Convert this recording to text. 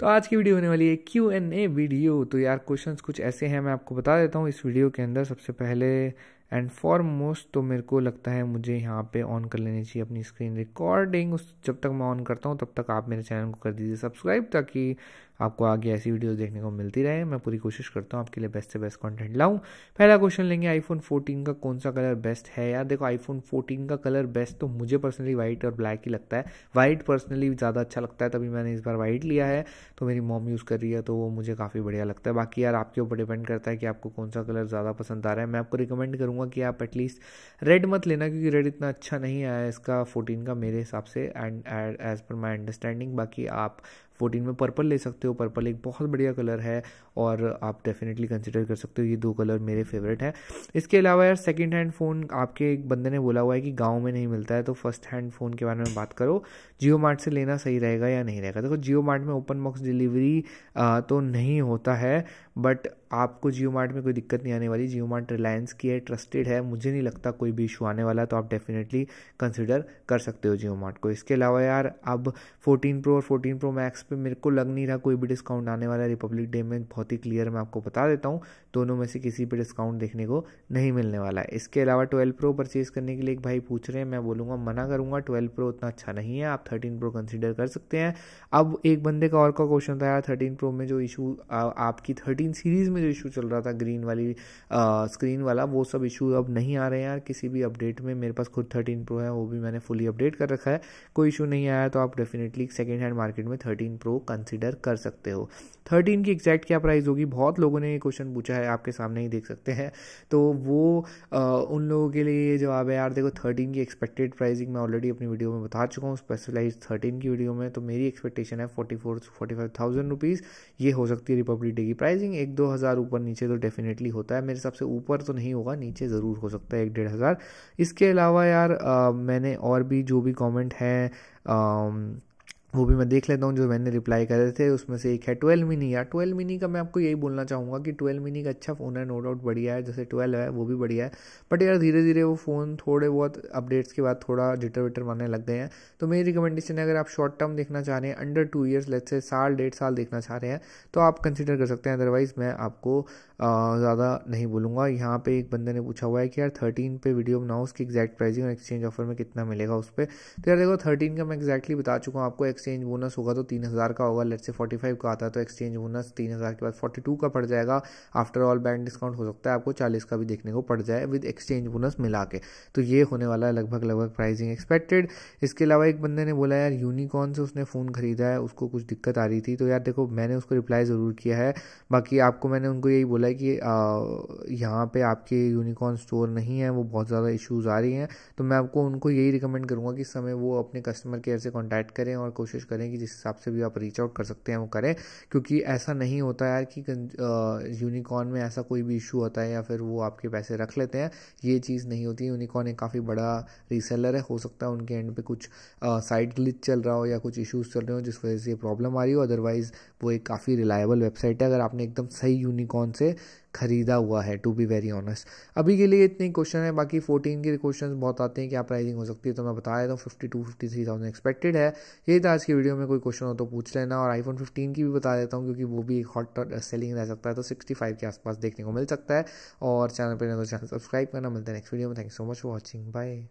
तो आज की वीडियो होने वाली है क्यू एन ए वीडियो तो यार क्वेश्चंस कुछ ऐसे हैं मैं आपको बता देता हूँ इस वीडियो के अंदर सबसे पहले एंड फॉर मोस्ट तो मेरे को लगता है मुझे यहाँ पे ऑन कर लेनी चाहिए अपनी स्क्रीन रिकॉर्डिंग उस जब तक मैं ऑन करता हूँ तब तक आप मेरे चैनल को कर दीजिए सब्सक्राइब ताकि आपको आगे ऐसी वीडियोस देखने को मिलती रहे मैं पूरी कोशिश करता हूँ आपके लिए बेस्ट से बेस्ट कंटेंट लाऊं पहला क्वेश्चन लेंगे आईफोन 14 का कौन सा कलर बेस्ट है यार देखो आईफोन 14 का कलर बेस्ट तो मुझे पर्सनली वाइट और ब्लैक ही लगता है वाइट पर्सनली ज़्यादा अच्छा लगता है तभी मैंने इस बार वाइट लिया है तो मेरी मॉम यूज़ कर रही है तो वो मुझे काफ़ी बढ़िया लगता है बाकी यार आपके ऊपर डिपेंड करता है कि आपको कौन सा कलर ज़्यादा पसंद आ रहा है मैं आपको रिकमेंड करूँगा कहूँगा कि आप एटलीस्ट रेड मत लेना क्योंकि रेड इतना अच्छा नहीं आया इसका फोर्टीन का मेरे हिसाब से and as per my understanding बाकी आप फोर्टीन में पर्पल ले सकते हो पर्पल एक बहुत बढ़िया कलर है और आप डेफिनेटली कंसिडर कर सकते हो ये दो कलर मेरे फेवरेट हैं इसके अलावा यार सेकेंड हैंड फ़ोन आपके एक बंदे ने बोला हुआ है कि गाँव में नहीं मिलता है तो फर्स्ट हैंड फ़ोन के बारे में बात करो जियो मार्ट से लेना सही रहेगा या नहीं रहेगा देखो तो जियो मार्ट में ओपन बॉक्स डिलीवरी तो नहीं होता है बट आपको जियो मार्ट में कोई दिक्कत नहीं आने वाली जियो मार्ट रिलायंस की है ट्रस्टेड है मुझे नहीं लगता कोई भी इशू आने वाला तो आप डेफिनेटली कंसिडर कर सकते हो जियो मार्ट को इसके अलावा यार अब 14 प्रो और 14 प्रो मैक्स पे मेरे को लग नहीं रहा कोई भी डिस्काउंट आने वाला है रिपब्लिक डे में बहुत ही क्लियर मैं आपको बता देता हूँ दोनों में से किसी भी डिस्काउंट देखने को नहीं मिलने वाला है इसके अलावा ट्वेल्व प्रो परचेज़ करने के लिए एक भाई पूछ रहे हैं मैं बोलूँगा मना करूँगा ट्वेल्व प्रो उतना अच्छा नहीं है आप थर्टीन प्रो कंसिडर कर सकते हैं अब एक बंदे का और का क्वेश्चन था यार थर्टीन प्रो में जो इशू आपकी थर्टीन सीरीज़ में जो इशू चल रहा था ग्रीन वाली स्क्रीन वाला वो सब इशू अब नहीं आ रहे हैं यार किसी भी अपडेट में मेरे पास खुद थर्टीन प्रो है वो भी मैंने फुली अपडेट कर रखा है कोई इशू नहीं आया तो आप डेफिनेटली सेकेंड हैंड मार्केट में थर्टीन प्रो कंसिडर कर सकते हो थर्टीन की एग्जैक्ट क्या प्राइस होगी बहुत लोगों ने ये क्वेश्चन पूछा है आपके सामने ही देख सकते हैं तो वो आ, उन लोगों के लिए ये जवाब है यार देखो थर्टीन की एक्सपेक्टेड प्राइसिंग मैं ऑलरेडी अपनी वीडियो में बता चुका हूँ स्पेशलाइज थर्टीन की वीडियो में तो मेरी एक्सपेक्टेशन है forty four forty five thousand rupees ये हो सकती है रिपब्लिक डे की प्राइसिंग एक दो हज़ार ऊपर नीचे तो डेफिनेटली होता है मेरे हिसाब से ऊपर तो नहीं होगा नीचे ज़रूर हो सकता है एक डेढ़ हज़ार इसके अलावा यार आ, मैंने और भी जो भी कॉमेंट हैं वो भी मैं देख लेता हूँ जो मैंने रिप्लाई करे थे उसमें से एक है ट्वेल्व मिनी यार ट्वेल्व मिनी का मैं आपको यही बोलना चाहूँगा कि ट्वेल्व मिनी का अच्छा फ़ोन है नो डाउट बढ़िया है जैसे ट्वेल्व है वो भी बढ़िया है बट यार धीरे धीरे वो फ़ोन थोड़े बहुत अपडेट्स के बाद थोड़ा जिटर विटर मारने लग गए हैं तो मेरी रिकमेंडेशन है अगर आप शॉर्ट टर्म देखना चाह रहे हैं अंडर टू ईयर्स लेट से साल डेढ़ साल देखना चाह रहे हैं तो आप कंसिडर कर सकते हैं अदरवाइज़ मैं आपको ज़्यादा नहीं बोलूँगा यहाँ पे एक बंदे ने पूछा हुआ है कि यार थर्टीन पे वीडियो बनाओ उसकी एक्जैक्ट प्राइसिंग और एक्सचेंज ऑफर में कितना मिलेगा उस पर तो यार देखो थर्टीन का मैं एक्जैक्टली बता चुका हूँ आपको एक्सचेंज बोनस होगा तो तीन हज़ार का होगा लेट से फोर्टी फाइव का आता है तो एक्सचेंज बोनस तीन हज़ार के बाद फोर्टी टू का पड़ जाएगा आफ्टर ऑल बैंड डिस्काउंट हो सकता है आपको चालीस का भी देखने को पड़ जाए विद एक्सचेंज बोनस मिला के तो ये होने वाला है लगभग लगभग प्राइसिंग एक्सपेक्टेड इसके अलावा एक बंदे ने बोला यार यूनिकॉर्न से उसने फ़ोन खरीदा है उसको कुछ दिक्कत आ रही थी तो यार देखो मैंने उसको रिप्लाई ज़रूर किया है बाकी आपको मैंने उनको यही बोला कि यहाँ पे आपके यूनिकॉर्न स्टोर नहीं है वो बहुत ज़्यादा इश्यूज़ आ रही हैं तो मैं आपको उनको यही रिकमेंड करूँगा कि समय वो अपने कस्टमर केयर से कॉन्टैक्ट करें और कोशिश करें कि जिस हिसाब से भी आप रीच आउट कर सकते हैं वो करें क्योंकि ऐसा नहीं होता यार कि यूनिकॉर्न में ऐसा कोई भी इशू होता है या फिर वो आपके पैसे रख लेते हैं ये चीज़ नहीं होती यूनिकॉर्न एक काफ़ी बड़ा रीसेलर है हो सकता है उनके एंड पे कुछ साइड ग्लिच चल रहा हो या कुछ इशूज़ चल रहे हो जिस वजह से ये प्रॉब्लम आ रही हो अदरवाइज़ वो एक काफ़ी रिलायबल वेबसाइट है अगर आपने एकदम सही यूनिकॉर्न से खरीदा हुआ है टू बी वेरी ऑनेस्ट अभी के लिए इतने क्वेश्चन है बाकी फोर्टीन के क्वेश्चन बहुत आते हैं क्या प्राइसिंग हो सकती है तो मैं बता देता हूँ fifty two fifty three thousand expected है ये था आज की वीडियो में कोई क्वेश्चन हो तो पूछ लेना और आईफोन फिफ्टीन की भी बता देता हूँ क्योंकि वो भी एक हॉट सेलिंग uh, रह सकता है तो सिक्सटी फाइव के आसपास देखने को मिल सकता है और चैनल पर तो चैनल सब्सक्राइब करना मिलता है नेक्स्ट वीडियो में thank you so much for watching bye